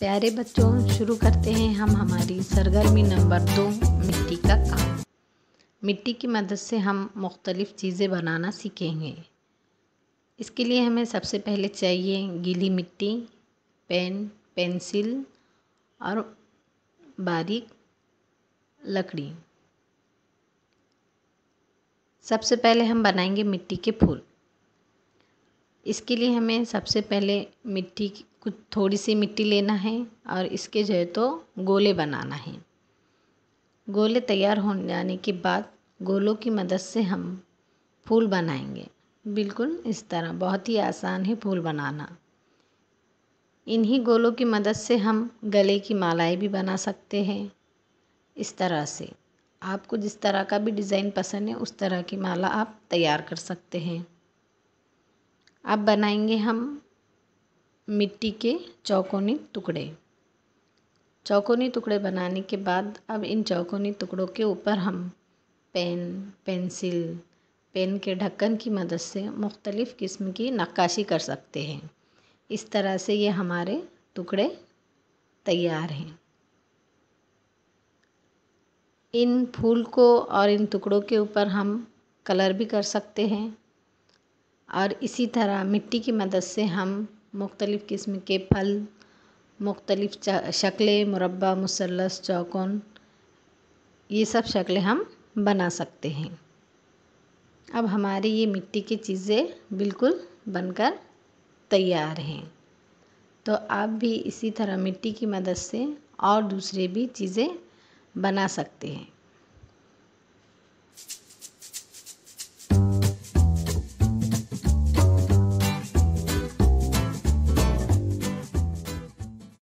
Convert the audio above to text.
प्यारे बच्चों शुरू करते हैं हम हमारी सरगर्मी नंबर दो मिट्टी का काम मिट्टी की मदद से हम मुख्तलिफ़ चीज़ें बनाना सीखेंगे इसके लिए हमें सबसे पहले चाहिए गीली मिट्टी पेन पेंसिल और बारीक लकड़ी सबसे पहले हम बनाएंगे मिट्टी के फूल इसके लिए हमें सबसे पहले मिट्टी की कुछ थोड़ी सी मिट्टी लेना है और इसके जो है तो गोले बनाना है गोले तैयार हो जाने के बाद गोलों की मदद से हम फूल बनाएंगे बिल्कुल इस तरह बहुत ही आसान है फूल बनाना इन्हीं गोलों की मदद से हम गले की मालाएं भी बना सकते हैं इस तरह से आपको जिस तरह का भी डिज़ाइन पसंद है उस तरह की माला आप तैयार कर सकते हैं अब बनाएंगे हम मिट्टी के चौकोनी टुकड़े चौकोनी टुकड़े बनाने के बाद अब इन चौकोनी टुकड़ों के ऊपर हम पेन पेंसिल पेन के ढक्कन की मदद से मुख्तलिफ़ किस्म की नक्काशी कर सकते हैं इस तरह से ये हमारे टुकड़े तैयार हैं इन फूल को और इन टुकड़ों के ऊपर हम कलर भी कर सकते हैं और इसी तरह मिट्टी की मदद से हम मुख्तलिफ़ किस्म के फल मुख्तलिफ़ शक्लें मुरब्बा मुसल्लस चौकोन ये सब शक्लें हम बना सकते हैं अब हमारी ये मिट्टी की चीज़ें बिल्कुल बनकर तैयार हैं तो आप भी इसी तरह मिट्टी की मदद से और दूसरे भी चीज़ें बना सकते हैं